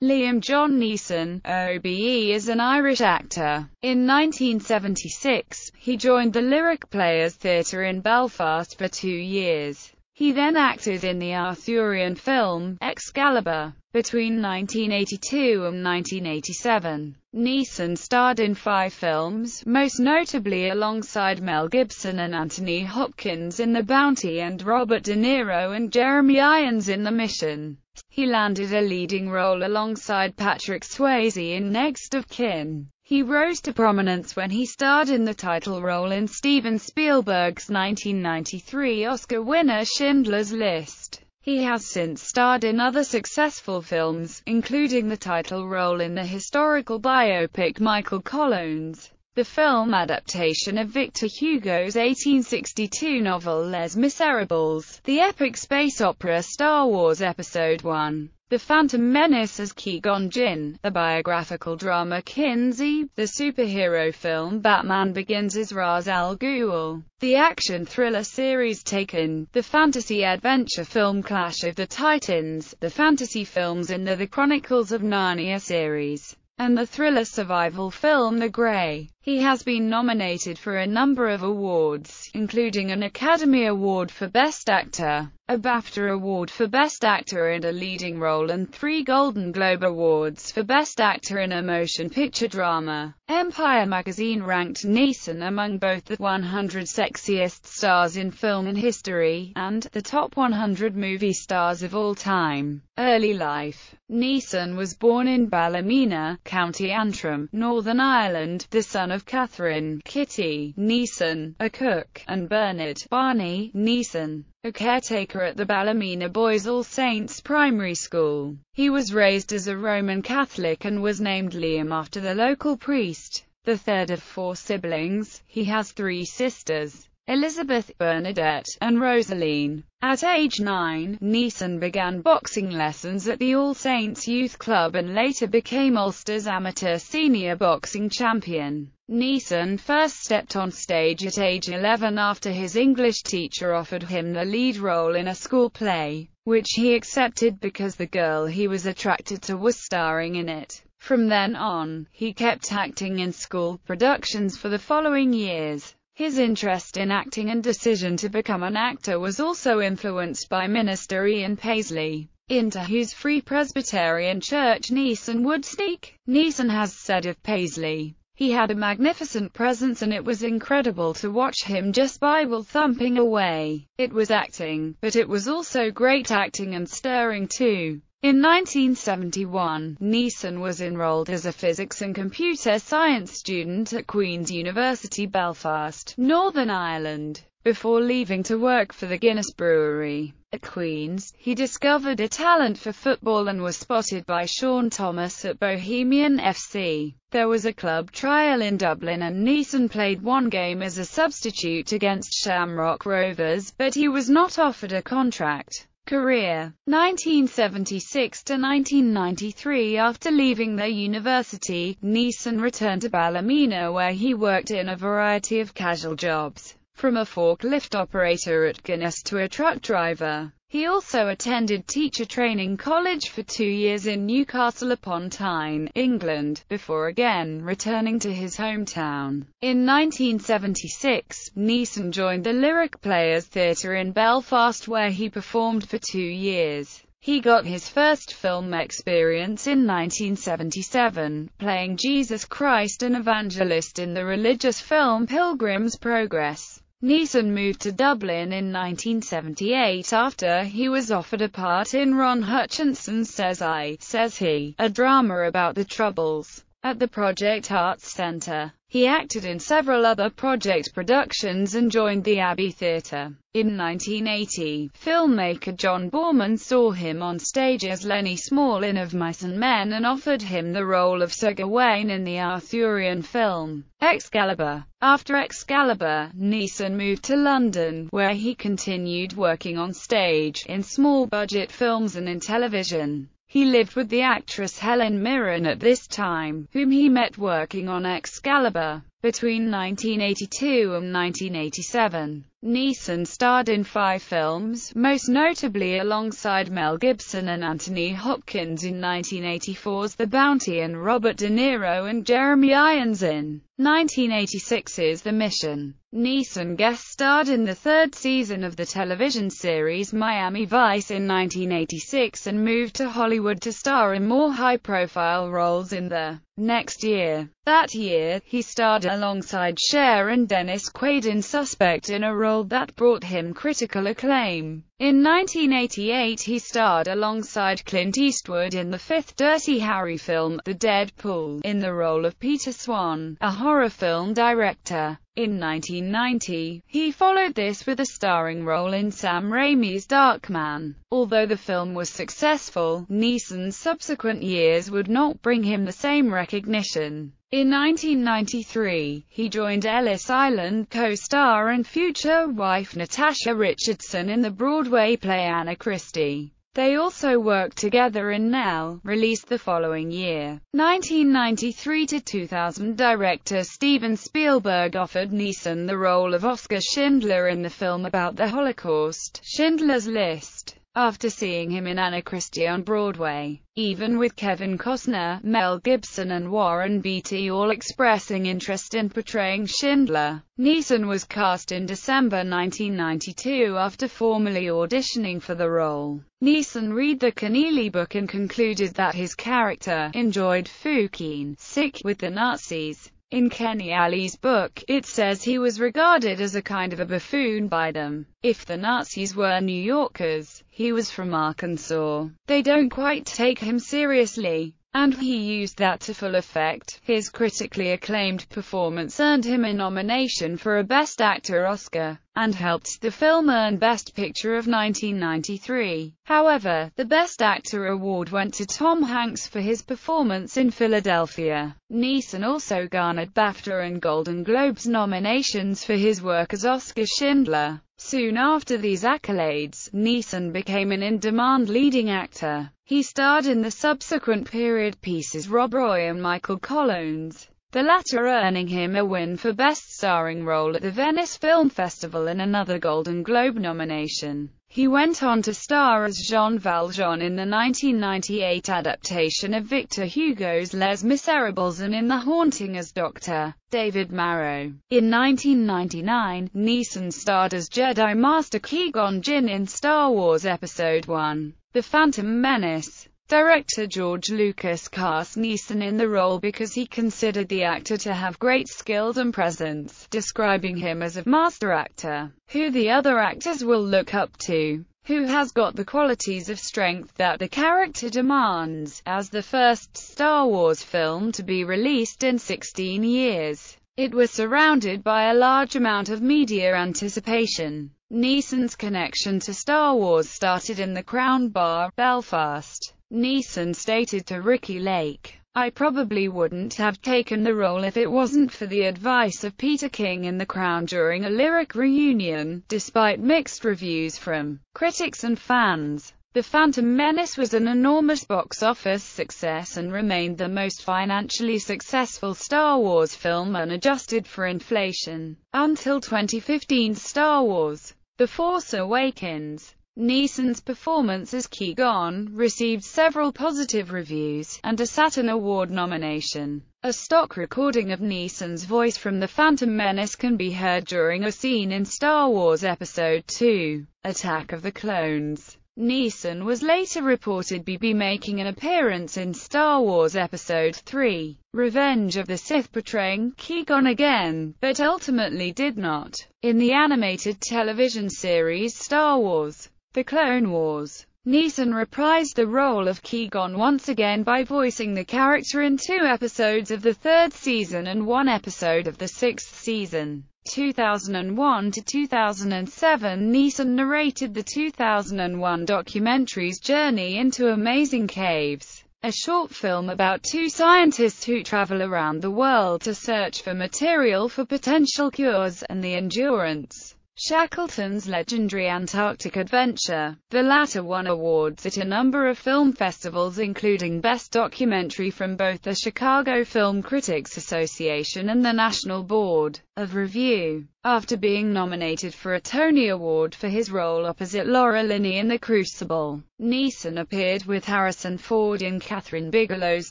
Liam John Neeson, OBE is an Irish actor. In 1976, he joined the Lyric Players Theatre in Belfast for two years. He then acted in the Arthurian film, Excalibur, between 1982 and 1987. Neeson starred in five films, most notably alongside Mel Gibson and Anthony Hopkins in The Bounty and Robert De Niro and Jeremy Irons in The Mission. He landed a leading role alongside Patrick Swayze in Next of Kin. He rose to prominence when he starred in the title role in Steven Spielberg's 1993 Oscar winner Schindler's List. He has since starred in other successful films, including the title role in the historical biopic Michael Collins. The film adaptation of Victor Hugo's 1862 novel Les Miserables, the epic space opera Star Wars Episode I, The Phantom Menace as Qui-Gon Jinn, the biographical drama Kinsey, the superhero film Batman Begins as Ra's al Ghul, the action thriller series Taken, the fantasy adventure film Clash of the Titans, the fantasy films in the The Chronicles of Narnia series, and the thriller survival film The Grey. He has been nominated for a number of awards, including an Academy Award for Best Actor, a BAFTA Award for Best Actor in a Leading Role and three Golden Globe Awards for Best Actor in a Motion Picture Drama. Empire magazine ranked Neeson among both the 100 sexiest stars in film and history, and the top 100 movie stars of all time. Early life Neeson was born in Ballymena, County Antrim, Northern Ireland, the son of of Catherine Kitty Neeson, a cook, and Bernard Barney Neeson, a caretaker at the Ballymena Boys All Saints Primary School. He was raised as a Roman Catholic and was named Liam after the local priest. The third of four siblings, he has three sisters. Elizabeth, Bernadette, and Rosaline. At age 9, Neeson began boxing lessons at the All Saints Youth Club and later became Ulster's amateur senior boxing champion. Neeson first stepped on stage at age 11 after his English teacher offered him the lead role in a school play, which he accepted because the girl he was attracted to was starring in it. From then on, he kept acting in school productions for the following years. His interest in acting and decision to become an actor was also influenced by minister Ian Paisley into whose Free Presbyterian Church Neeson would sneak. Neeson has said of Paisley, he had a magnificent presence and it was incredible to watch him just Bible-thumping away. It was acting, but it was also great acting and stirring too. In 1971, Neeson was enrolled as a physics and computer science student at Queen's University Belfast, Northern Ireland. Before leaving to work for the Guinness Brewery at Queen's, he discovered a talent for football and was spotted by Sean Thomas at Bohemian FC. There was a club trial in Dublin and Neeson played one game as a substitute against Shamrock Rovers, but he was not offered a contract. Career 1976 to 1993 After leaving their university, Neeson returned to Ballymena where he worked in a variety of casual jobs from a forklift operator at Guinness to a truck driver. He also attended teacher training college for two years in Newcastle upon Tyne, England, before again returning to his hometown. In 1976, Neeson joined the Lyric Players Theatre in Belfast where he performed for two years. He got his first film experience in 1977, playing Jesus Christ an evangelist in the religious film Pilgrim's Progress. Neeson moved to Dublin in 1978 after he was offered a part in Ron Hutchinson's Says I, Says He, a drama about the Troubles. At the Project Arts Centre, he acted in several other project productions and joined the Abbey Theatre. In 1980, filmmaker John Borman saw him on stage as Lenny Small in Of Mice and Men and offered him the role of Sir Gawain in the Arthurian film Excalibur. After Excalibur, Neeson moved to London, where he continued working on stage, in small-budget films and in television. He lived with the actress Helen Mirren at this time, whom he met working on Excalibur. Between 1982 and 1987, Neeson starred in five films, most notably alongside Mel Gibson and Anthony Hopkins in 1984's The Bounty and Robert De Niro and Jeremy Irons in 1986's The Mission. Neeson guest starred in the third season of the television series Miami Vice in 1986 and moved to Hollywood to star in more high-profile roles in the next year. That year, he starred alongside Cher and Dennis Quaid in Suspect in a role that brought him critical acclaim. In 1988 he starred alongside Clint Eastwood in the fifth Dirty Harry film, The Deadpool, in the role of Peter Swan, a horror film director. In 1990, he followed this with a starring role in Sam Raimi's Darkman. Although the film was successful, Neeson's subsequent years would not bring him the same recognition recognition. In 1993, he joined Ellis Island co-star and future wife Natasha Richardson in the Broadway play Anna Christie. They also worked together in Nell, released the following year. 1993-2000 director Steven Spielberg offered Neeson the role of Oscar Schindler in the film about the Holocaust, Schindler's List after seeing him in Anna Christie on Broadway. Even with Kevin Costner, Mel Gibson and Warren Beatty all expressing interest in portraying Schindler, Neeson was cast in December 1992 after formally auditioning for the role. Neeson read the Keneally book and concluded that his character enjoyed Fukine, sick, with the Nazis. In Kenny Ali's book, it says he was regarded as a kind of a buffoon by them. If the Nazis were New Yorkers, he was from Arkansas. They don't quite take him seriously and he used that to full effect. His critically acclaimed performance earned him a nomination for a Best Actor Oscar, and helped the film earn Best Picture of 1993. However, the Best Actor award went to Tom Hanks for his performance in Philadelphia. Neeson also garnered BAFTA and Golden Globes nominations for his work as Oscar Schindler. Soon after these accolades, Neeson became an in-demand leading actor. He starred in the subsequent period pieces Rob Roy and Michael Collins the latter earning him a win for Best Starring Role at the Venice Film Festival and another Golden Globe nomination. He went on to star as Jean Valjean in the 1998 adaptation of Victor Hugo's Les Miserables and in The Haunting as Dr. David Marrow. In 1999, Neeson starred as Jedi Master Qui-Gon Jinn in Star Wars Episode I, The Phantom Menace. Director George Lucas cast Neeson in the role because he considered the actor to have great skills and presence, describing him as a master actor, who the other actors will look up to, who has got the qualities of strength that the character demands. As the first Star Wars film to be released in 16 years, it was surrounded by a large amount of media anticipation. Neeson's connection to Star Wars started in the Crown Bar, Belfast Neeson stated to Ricky Lake, I probably wouldn't have taken the role if it wasn't for the advice of Peter King in The Crown during a lyric reunion, despite mixed reviews from critics and fans. The Phantom Menace was an enormous box office success and remained the most financially successful Star Wars film unadjusted for inflation, until 2015's Star Wars The Force Awakens. Neeson's performance as Keegan received several positive reviews, and a Saturn Award nomination. A stock recording of Neeson's voice from The Phantom Menace can be heard during a scene in Star Wars Episode II, Attack of the Clones. Neeson was later reported to be making an appearance in Star Wars Episode III, Revenge of the Sith portraying qui again, but ultimately did not. In the animated television series Star Wars, the Clone Wars. Neeson reprised the role of qui once again by voicing the character in two episodes of the third season and one episode of the sixth season. 2001 to 2007 Neeson narrated the 2001 documentary's Journey into Amazing Caves, a short film about two scientists who travel around the world to search for material for potential cures, and the endurance Shackleton's legendary Antarctic adventure. The latter won awards at a number of film festivals including Best Documentary from both the Chicago Film Critics Association and the National Board of Review. After being nominated for a Tony Award for his role opposite Laura Linney in The Crucible, Neeson appeared with Harrison Ford in Catherine Bigelow's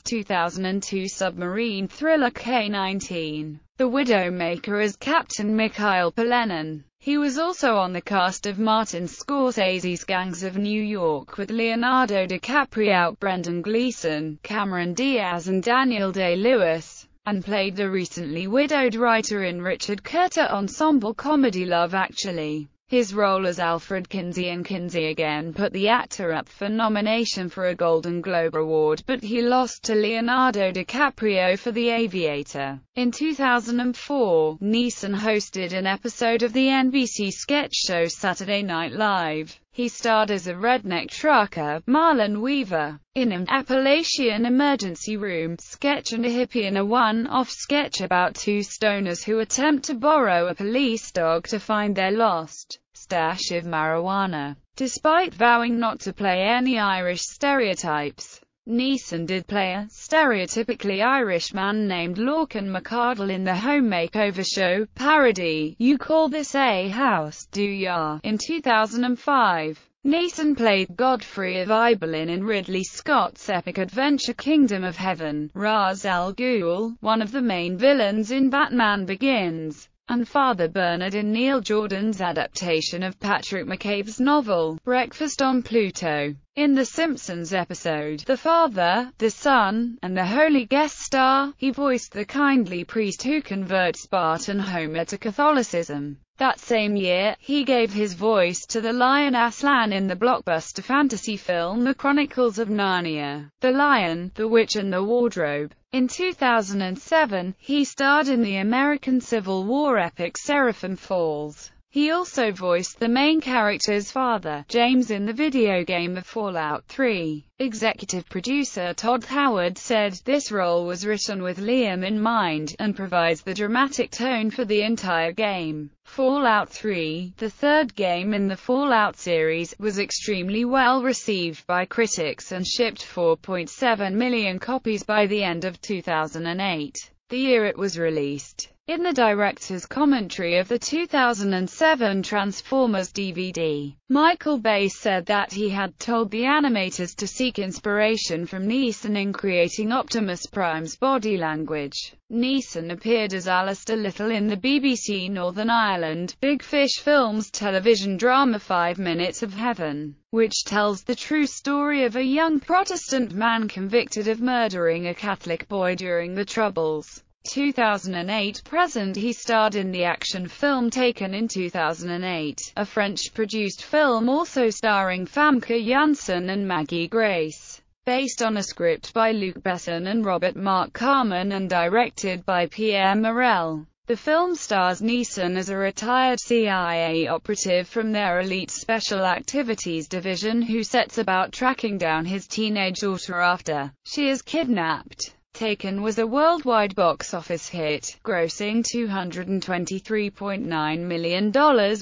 2002 submarine thriller K-19. The Widowmaker as Captain Mikhail Pelenin. He was also on the cast of Martin Scorsese's Gangs of New York with Leonardo DiCaprio, Brendan Gleeson, Cameron Diaz and Daniel Day-Lewis, and played the recently widowed writer in Richard Curtis' ensemble comedy Love Actually. His role as Alfred Kinsey in Kinsey again put the actor up for nomination for a Golden Globe Award but he lost to Leonardo DiCaprio for The Aviator. In 2004, Neeson hosted an episode of the NBC sketch show Saturday Night Live. He starred as a redneck trucker, Marlon Weaver, in an Appalachian emergency room sketch and a hippie in a one-off sketch about two stoners who attempt to borrow a police dog to find their lost stash of marijuana. Despite vowing not to play any Irish stereotypes, Neeson did play a stereotypically Irish man named Lorcan McArdle in the home makeover show parody You Call This a House, Do Ya? in 2005. Neeson played Godfrey of Ibelin in Ridley Scott's epic adventure Kingdom of Heaven. Ra's al Ghul, one of the main villains in Batman Begins, and Father Bernard in Neil Jordan's adaptation of Patrick McCabe's novel, Breakfast on Pluto. In The Simpsons episode, The Father, the Son, and the Holy Guest Star, he voiced the kindly priest who converts Bart and Homer to Catholicism. That same year, he gave his voice to the lion Aslan in the blockbuster fantasy film The Chronicles of Narnia, The Lion, The Witch and the Wardrobe. In 2007, he starred in the American Civil War epic Seraphim Falls. He also voiced the main character's father, James, in the video game of Fallout 3. Executive producer Todd Howard said, This role was written with Liam in mind, and provides the dramatic tone for the entire game. Fallout 3, the third game in the Fallout series, was extremely well received by critics and shipped 4.7 million copies by the end of 2008, the year it was released. In the director's commentary of the 2007 Transformers DVD, Michael Bay said that he had told the animators to seek inspiration from Neeson in creating Optimus Prime's body language. Neeson appeared as Alistair Little in the BBC Northern Ireland Big Fish Films television drama Five Minutes of Heaven, which tells the true story of a young Protestant man convicted of murdering a Catholic boy during the Troubles. 2008-present he starred in the action film Taken in 2008, a French-produced film also starring Famke Janssen and Maggie Grace, based on a script by Luc Besson and Robert Mark Carman and directed by Pierre Morel. The film stars Neeson as a retired CIA operative from their elite special activities division who sets about tracking down his teenage daughter after she is kidnapped. Taken was a worldwide box office hit, grossing $223.9 million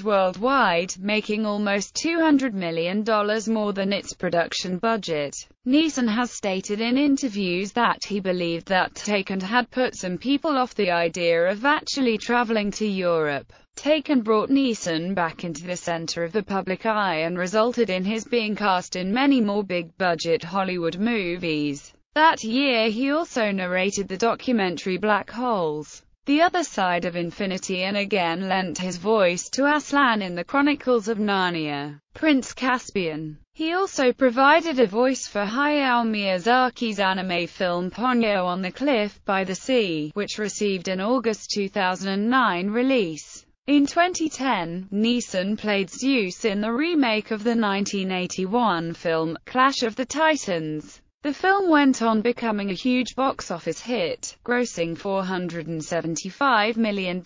worldwide, making almost $200 million more than its production budget. Neeson has stated in interviews that he believed that Taken had put some people off the idea of actually traveling to Europe. Taken brought Neeson back into the center of the public eye and resulted in his being cast in many more big-budget Hollywood movies. That year he also narrated the documentary Black Holes, The Other Side of Infinity and again lent his voice to Aslan in the Chronicles of Narnia, Prince Caspian. He also provided a voice for Hayao Miyazaki's anime film Ponyo on the Cliff by the Sea, which received an August 2009 release. In 2010, Neeson played Zeus in the remake of the 1981 film, Clash of the Titans. The film went on becoming a huge box office hit, grossing $475 million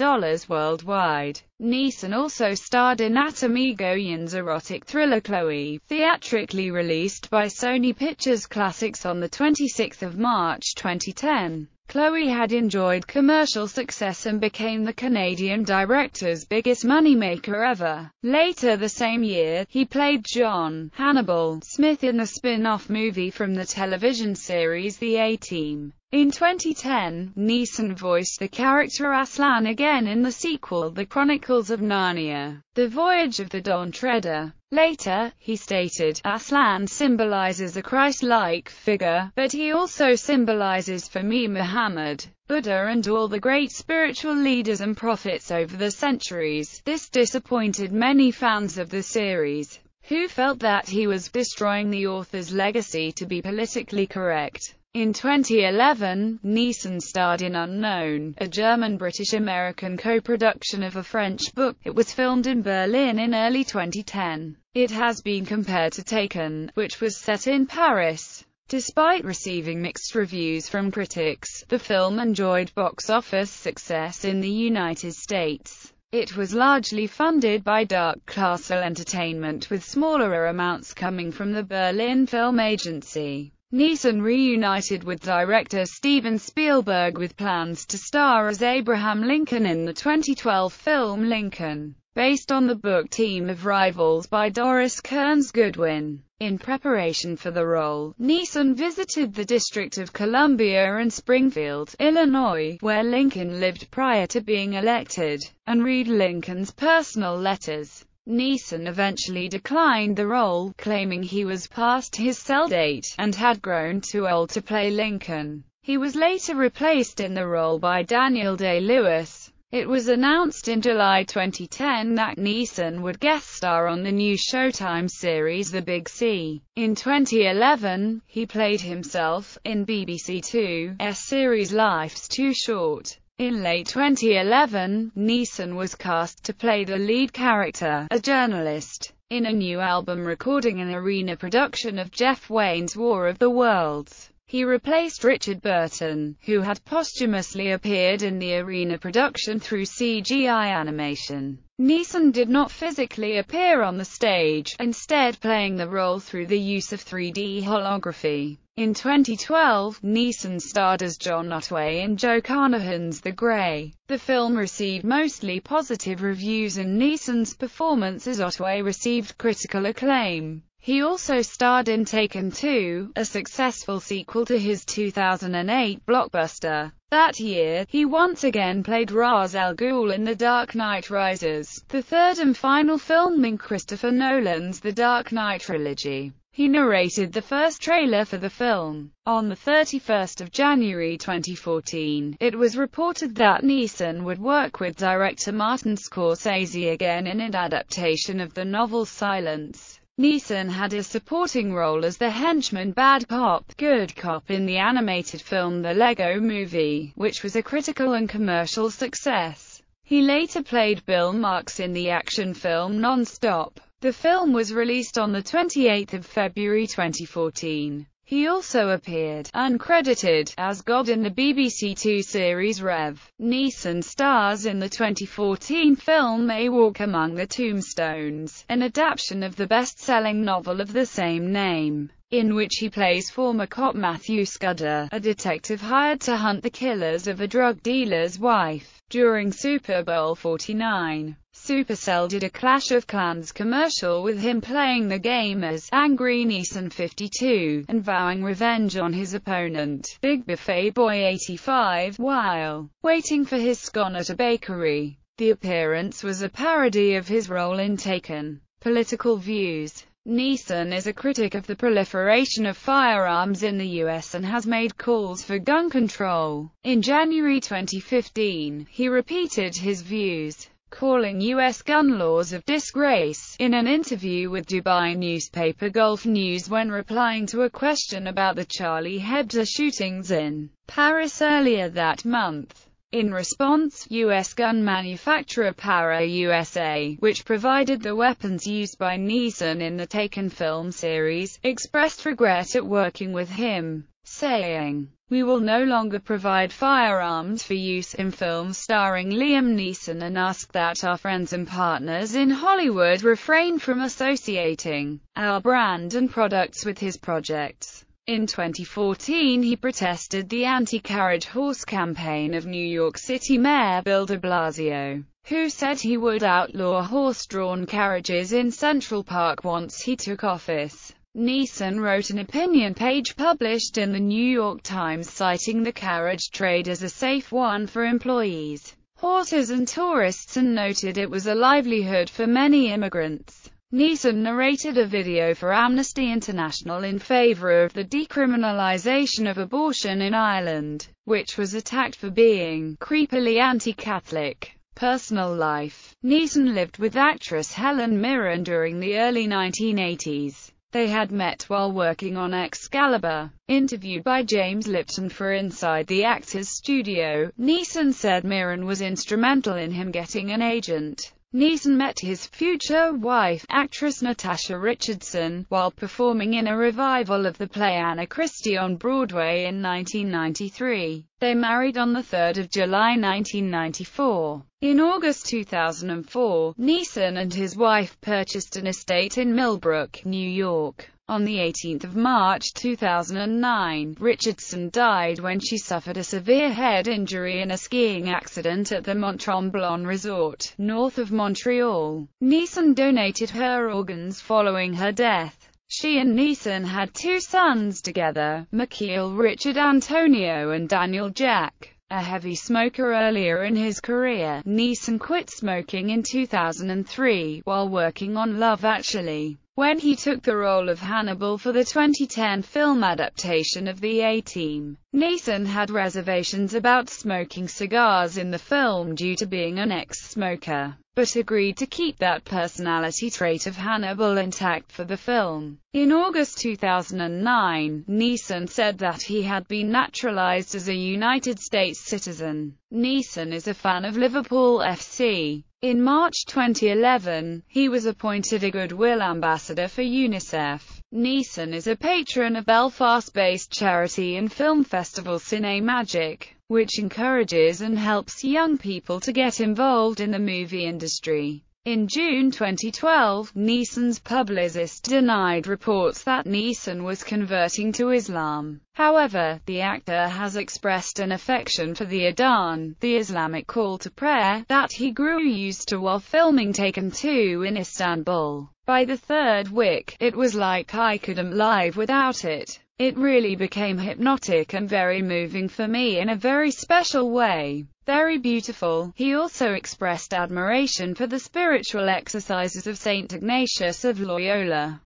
worldwide. Neeson also starred in Atomy Goyan's erotic thriller Chloe, theatrically released by Sony Pictures Classics on 26 March 2010. Chloe had enjoyed commercial success and became the Canadian director's biggest moneymaker ever. Later the same year, he played John Hannibal Smith in the spin-off movie from the television series The A-Team. In 2010, Neeson voiced the character Aslan again in the sequel The Chronicles of Narnia, The Voyage of the Dawn Treader. Later, he stated, Aslan symbolizes a Christ-like figure, but he also symbolizes for me Muhammad, Buddha and all the great spiritual leaders and prophets over the centuries. This disappointed many fans of the series, who felt that he was destroying the author's legacy to be politically correct. In 2011, Neeson starred in Unknown, a German-British-American co-production of a French book. It was filmed in Berlin in early 2010. It has been compared to Taken, which was set in Paris. Despite receiving mixed reviews from critics, the film enjoyed box office success in the United States. It was largely funded by Dark Castle Entertainment with smaller amounts coming from the Berlin Film Agency. Neeson reunited with director Steven Spielberg with plans to star as Abraham Lincoln in the 2012 film Lincoln, based on the book Team of Rivals by Doris Kearns Goodwin. In preparation for the role, Neeson visited the District of Columbia and Springfield, Illinois, where Lincoln lived prior to being elected, and read Lincoln's personal letters. Neeson eventually declined the role, claiming he was past his sell date, and had grown too old to play Lincoln. He was later replaced in the role by Daniel Day-Lewis. It was announced in July 2010 that Neeson would guest star on the new Showtime series The Big C. In 2011, he played himself, in BBC Two's series Life's Too Short. In late 2011, Neeson was cast to play the lead character, a journalist, in a new album recording an arena production of Jeff Wayne's War of the Worlds. He replaced Richard Burton, who had posthumously appeared in the arena production through CGI animation. Neeson did not physically appear on the stage, instead playing the role through the use of 3D holography. In 2012, Neeson starred as John Otway in Joe Carnahan's The Grey. The film received mostly positive reviews and Neeson's performance as Otway received critical acclaim. He also starred in Taken 2, a successful sequel to his 2008 blockbuster. That year, he once again played Ra's al Ghul in The Dark Knight Rises, the third and final film in Christopher Nolan's The Dark Knight trilogy. He narrated the first trailer for the film. On 31 January 2014, it was reported that Neeson would work with director Martin Scorsese again in an adaptation of the novel Silence. Neeson had a supporting role as the henchman bad cop, good cop in the animated film The Lego Movie, which was a critical and commercial success. He later played Bill Marks in the action film Non-Stop. The film was released on 28 February 2014. He also appeared, uncredited, as God in the BBC Two series Rev. Neeson stars in the 2014 film A Walk Among the Tombstones, an adaptation of the best-selling novel of the same name, in which he plays former cop Matthew Scudder, a detective hired to hunt the killers of a drug dealer's wife, during Super Bowl 49. Supercell did a Clash of Clans commercial with him playing the game as Angry Neeson 52, and vowing revenge on his opponent, Big Buffet Boy 85, while waiting for his scone at a bakery. The appearance was a parody of his role in Taken. Political views Neeson is a critic of the proliferation of firearms in the U.S. and has made calls for gun control. In January 2015, he repeated his views calling U.S. gun laws of disgrace. In an interview with Dubai newspaper Gulf News when replying to a question about the Charlie Hebdo shootings in Paris earlier that month, in response, U.S. gun manufacturer Para USA, which provided the weapons used by Neeson in the Taken film series, expressed regret at working with him, saying, we will no longer provide firearms for use in films starring Liam Neeson and ask that our friends and partners in Hollywood refrain from associating our brand and products with his projects. In 2014 he protested the anti-carriage horse campaign of New York City Mayor Bill de Blasio, who said he would outlaw horse-drawn carriages in Central Park once he took office. Neeson wrote an opinion page published in The New York Times citing the carriage trade as a safe one for employees, horses and tourists and noted it was a livelihood for many immigrants. Neeson narrated a video for Amnesty International in favor of the decriminalization of abortion in Ireland, which was attacked for being creepily anti-Catholic personal life. Neeson lived with actress Helen Mirren during the early 1980s. They had met while working on Excalibur. Interviewed by James Lipton for Inside the Actors Studio, Neeson said Mirren was instrumental in him getting an agent. Neeson met his future wife, actress Natasha Richardson, while performing in a revival of the play Anna Christie on Broadway in 1993. They married on 3 July 1994. In August 2004, Neeson and his wife purchased an estate in Millbrook, New York. On 18 March 2009, Richardson died when she suffered a severe head injury in a skiing accident at the Mont Tremblant Resort, north of Montreal. Neeson donated her organs following her death. She and Neeson had two sons together, Michiel Richard Antonio and Daniel Jack. A heavy smoker earlier in his career, Neeson quit smoking in 2003, while working on Love Actually when he took the role of Hannibal for the 2010 film adaptation of The A-Team. Nathan had reservations about smoking cigars in the film due to being an ex-smoker, but agreed to keep that personality trait of Hannibal intact for the film. In August 2009, Neeson said that he had been naturalized as a United States citizen. Neeson is a fan of Liverpool FC, in March 2011, he was appointed a Goodwill Ambassador for UNICEF. Neeson is a patron of Belfast-based charity and film festival Cine Magic, which encourages and helps young people to get involved in the movie industry. In June 2012, Neeson's publicist denied reports that Neeson was converting to Islam. However, the actor has expressed an affection for the Adhan, the Islamic call to prayer, that he grew used to while filming Taken 2 in Istanbul. By the third week, it was like I couldn't live without it. It really became hypnotic and very moving for me in a very special way. Very beautiful. He also expressed admiration for the spiritual exercises of St. Ignatius of Loyola.